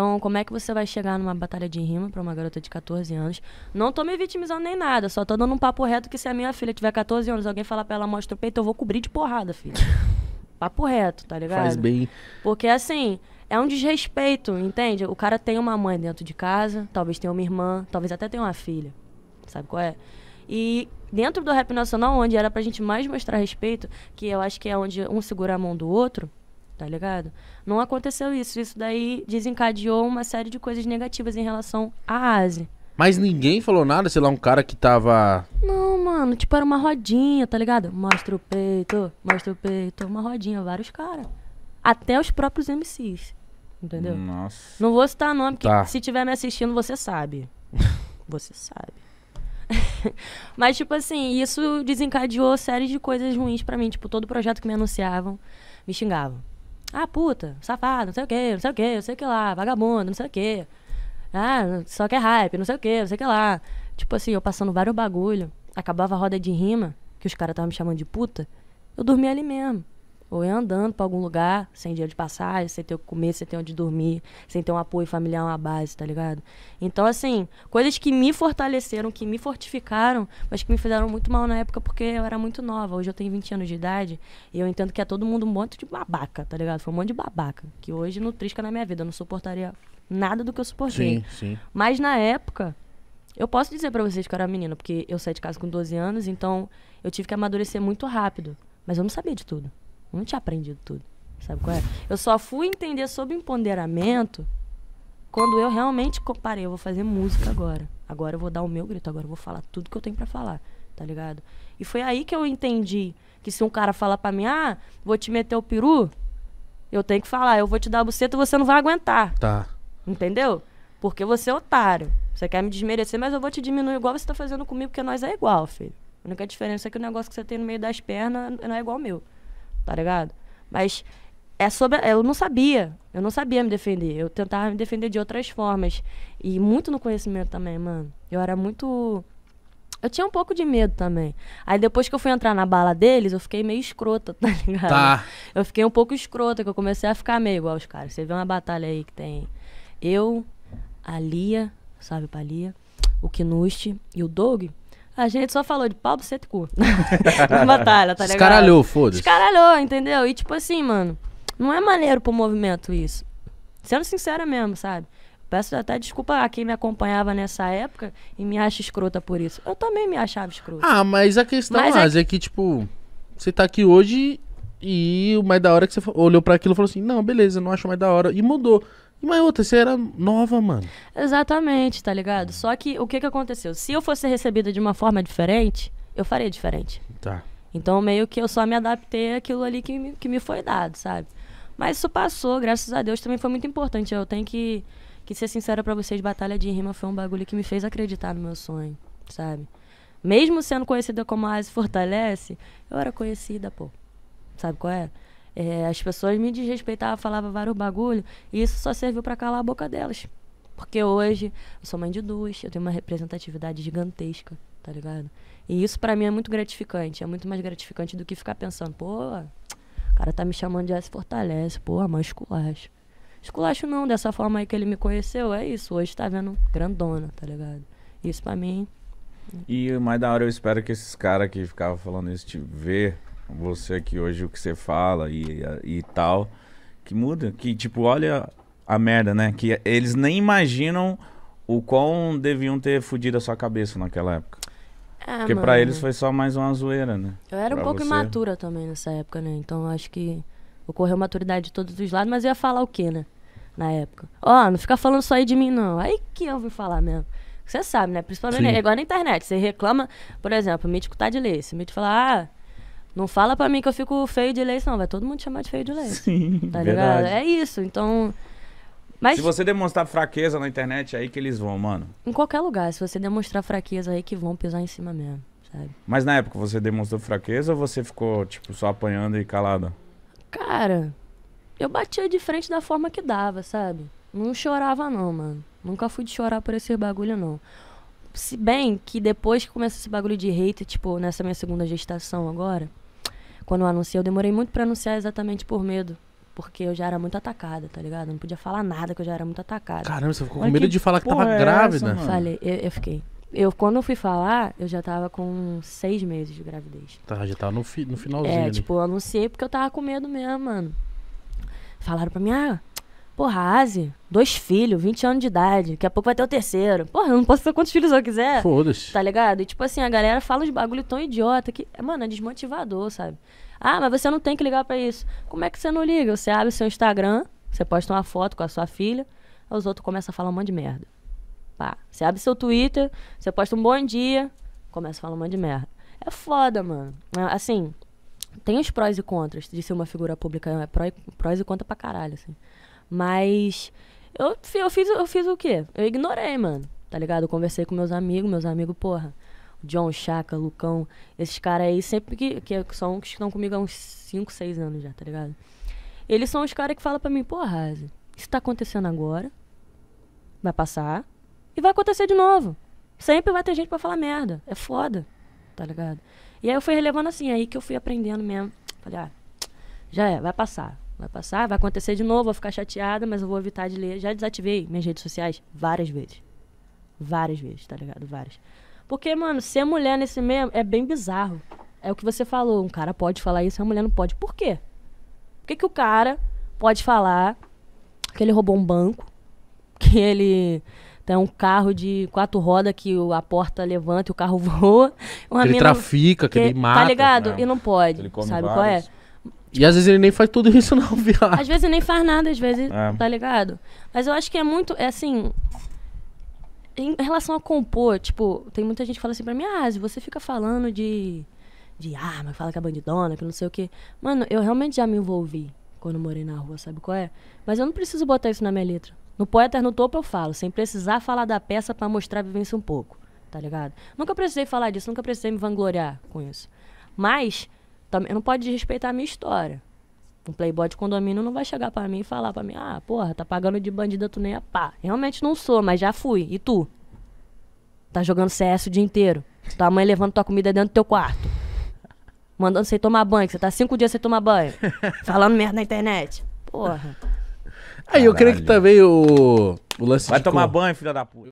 Então, como é que você vai chegar numa batalha de rima para uma garota de 14 anos? Não tô me vitimizando nem nada, só tô dando um papo reto que se a minha filha tiver 14 anos, alguém falar pra ela mostra o peito, eu vou cobrir de porrada, filha. papo reto, tá ligado? Faz bem. Porque assim, é um desrespeito, entende? O cara tem uma mãe dentro de casa, talvez tenha uma irmã, talvez até tenha uma filha. Sabe qual é? E dentro do rap nacional, onde era pra gente mais mostrar respeito, que eu acho que é onde um segura a mão do outro, tá ligado? Não aconteceu isso. Isso daí desencadeou uma série de coisas negativas em relação à Asi. Mas ninguém falou nada, sei lá, um cara que tava. Não, mano, tipo, era uma rodinha, tá ligado? Mostra o peito, mostra o peito, uma rodinha, vários caras. Até os próprios MCs. Entendeu? Nossa. Não vou citar nome, porque tá. se tiver me assistindo, você sabe. você sabe. Mas, tipo assim, isso desencadeou séries de coisas ruins para mim. Tipo, todo projeto que me anunciavam, me xingavam. Ah, puta, safado, não sei o que, não sei o que, não sei o que lá, vagabundo, não sei o que. Ah, só que é hype, não sei o que, não sei o que lá. Tipo assim, eu passando vários bagulho, acabava a roda de rima, que os caras estavam me chamando de puta, eu dormia ali mesmo. Ou ir é andando para algum lugar, sem dinheiro de passagem, sem ter o que comer, sem ter onde dormir, sem ter um apoio familiar, uma base, tá ligado? Então, assim, coisas que me fortaleceram, que me fortificaram, mas que me fizeram muito mal na época porque eu era muito nova. Hoje eu tenho 20 anos de idade e eu entendo que é todo mundo um monte de babaca, tá ligado? Foi um monte de babaca. Que hoje não trisca na minha vida. Eu não suportaria nada do que eu suportei. Sim, sim. Mas na época, eu posso dizer para vocês que eu era menina, porque eu saí de casa com 12 anos, então eu tive que amadurecer muito rápido. Mas eu não sabia de tudo. Eu não tinha aprendido tudo. Sabe qual é? Eu só fui entender sobre empoderamento quando eu realmente comparei. Eu vou fazer música agora. Agora eu vou dar o meu grito. Agora eu vou falar tudo que eu tenho para falar. Tá ligado? E foi aí que eu entendi que se um cara falar pra mim, ah, vou te meter o peru, eu tenho que falar, eu vou te dar a buceta você não vai aguentar. Tá. Entendeu? Porque você é otário. Você quer me desmerecer, mas eu vou te diminuir igual você tá fazendo comigo, porque nós é igual, filho. A única diferença é que o negócio que você tem no meio das pernas não é igual ao meu tá ligado? Mas é sobre. Eu não sabia. Eu não sabia me defender. Eu tentava me defender de outras formas. E muito no conhecimento também, mano. Eu era muito. Eu tinha um pouco de medo também. Aí depois que eu fui entrar na bala deles, eu fiquei meio escrota, tá ligado? Tá. Eu fiquei um pouco escrota, que eu comecei a ficar meio igual os caras. Você vê uma batalha aí que tem eu, a Lia, salve pra Lia, o Kinuste e o Doug. A gente só falou de pau, buceta e cu. Na batalha, tá ligado? Escaralhou, foda-se. Escaralhou, entendeu? E tipo assim, mano, não é maneiro pro movimento isso. Sendo sincera mesmo, sabe? Peço até desculpa a quem me acompanhava nessa época e me acha escrota por isso. Eu também me achava escrota. Ah, mas a questão, mas é... é que, tipo, você tá aqui hoje e o mais da hora é que você olhou para aquilo e falou assim: não, beleza, não acho mais da hora. E mudou. Mas outra, você era nova, mano. Exatamente, tá ligado? Só que o que que aconteceu? Se eu fosse recebida de uma forma diferente, eu faria diferente. Tá. Então meio que eu só me adaptei àquilo ali que me, que me foi dado, sabe? Mas isso passou, graças a Deus, também foi muito importante. Eu tenho que, que ser sincera para vocês, Batalha de Rima foi um bagulho que me fez acreditar no meu sonho, sabe? Mesmo sendo conhecida como a Asi Fortalece, eu era conhecida, pô. Sabe qual é? É, as pessoas me desrespeitavam, falavam vários bagulho, e isso só serviu para calar a boca delas. Porque hoje eu sou mãe de duas, eu tenho uma representatividade gigantesca, tá ligado? E isso para mim é muito gratificante, é muito mais gratificante do que ficar pensando, pô, o cara tá me chamando de S Fortalece, pô, mãe esculacho. Esculacho não, dessa forma aí que ele me conheceu, é isso, hoje tá vendo grandona, tá ligado? Isso para mim. E mais da hora eu espero que esses caras que ficavam falando isso te ver você aqui hoje, o que você fala e, e tal, que muda. Que, tipo, olha a merda, né? Que eles nem imaginam o quão deviam ter fudido a sua cabeça naquela época. É, Porque mano. pra eles foi só mais uma zoeira, né? Eu era pra um pouco você. imatura também nessa época, né? Então acho que ocorreu maturidade de todos os lados, mas eu ia falar o quê, né? Na época. Ó, oh, não fica falando só aí de mim, não. Aí que eu ouvi falar mesmo. Você sabe, né? Principalmente Sim. É agora na internet. Você reclama, por exemplo, o mítico tá de ler. Se o mítico falar, ah, não fala pra mim que eu fico feio de leite, não. Vai todo mundo chamar de feio de leite. Sim. Tá ligado? É isso. Então. Mas Se você demonstrar fraqueza na internet, é aí que eles vão, mano. em qualquer lugar, se você demonstrar fraqueza é aí que vão pisar em cima mesmo, sabe? Mas na época você demonstrou fraqueza ou você ficou, tipo, só apanhando e calada? Cara, eu batia de frente da forma que dava, sabe? Não chorava não, mano. Nunca fui de chorar por esse bagulho não. Se bem que depois que começa esse bagulho de hater, tipo, nessa minha segunda gestação agora, quando eu anunciei, eu demorei muito para anunciar exatamente por medo. Porque eu já era muito atacada, tá ligado? Eu não podia falar nada, que eu já era muito atacada. Caramba, você ficou com medo de falar que tava é grávida? Essa, Falei, eu, eu, fiquei. Eu, quando eu fui falar, eu já tava com seis meses de gravidez. Tá, já tava no, fi, no finalzinho. É, ali. tipo, eu anunciei porque eu tava com medo mesmo, mano. Falaram pra mim, ah, Porra, Asi, dois filhos, 20 anos de idade, daqui a pouco vai ter o terceiro. Porra, eu não posso ter quantos filhos eu quiser. Foda-se. Tá ligado? E tipo assim, a galera fala uns bagulho tão idiota que, mano, é desmotivador, sabe? Ah, mas você não tem que ligar para isso. Como é que você não liga? Você abre o seu Instagram, você posta uma foto com a sua filha, aí os outros começam a falar um monte de merda. Pá. Você abre seu Twitter, você posta um bom dia, começa a falar um monte de merda. É foda, mano. É, assim, tem os prós e contras de ser uma figura pública. É prós e contra pra caralho, assim. Mas eu, eu, fiz, eu fiz o quê? Eu ignorei, mano. Tá ligado? Eu conversei com meus amigos, meus amigos, porra. John, Chaka, Lucão, esses caras aí, sempre que, que é, são que estão comigo há uns 5, 6 anos já, tá ligado? Eles são os caras que falam pra mim, porra, isso tá acontecendo agora, vai passar e vai acontecer de novo. Sempre vai ter gente pra falar merda. É foda, tá ligado? E aí eu fui relevando assim, aí que eu fui aprendendo mesmo. Falei, ah, já é, vai passar. Vai passar, vai acontecer de novo, vou ficar chateada, mas eu vou evitar de ler. Já desativei minhas redes sociais várias vezes. Várias vezes, tá ligado? Várias. Porque, mano, ser mulher nesse meio é bem bizarro. É o que você falou. Um cara pode falar isso, a mulher não pode. Por quê? Por que, que o cara pode falar que ele roubou um banco, que ele tem um carro de quatro rodas que a porta levanta e o carro voa. Uma que ele trafica, que, que ele mata. Tá ligado? Né? E não pode. Ele come sabe vários. qual é? E às vezes ele nem faz tudo isso, não, viado. Às vezes ele nem faz nada, às vezes, é. tá ligado? Mas eu acho que é muito. É assim. Em relação a compor, tipo, tem muita gente que fala assim pra mim, ah, você fica falando de. de arma, fala que é bandidona, que não sei o quê. Mano, eu realmente já me envolvi quando morei na rua, sabe qual é? Mas eu não preciso botar isso na minha letra. No poeta no Topo eu falo, sem precisar falar da peça para mostrar a vivência um pouco, tá ligado? Nunca precisei falar disso, nunca precisei me vangloriar com isso. Mas também não pode desrespeitar a minha história. Um playboy de condomínio não vai chegar para mim e falar para mim: "Ah, porra, tá pagando de bandida tu nem é pá". Realmente não sou, mas já fui. E tu? Tá jogando CS o dia inteiro. Tua mãe levando tua comida dentro do teu quarto. Mandando você tomar banho, que você tá cinco dias sem tomar banho. falando merda na internet. Porra. Aí eu creio que também o, o lance Vai tomar cor. banho, filha da puta.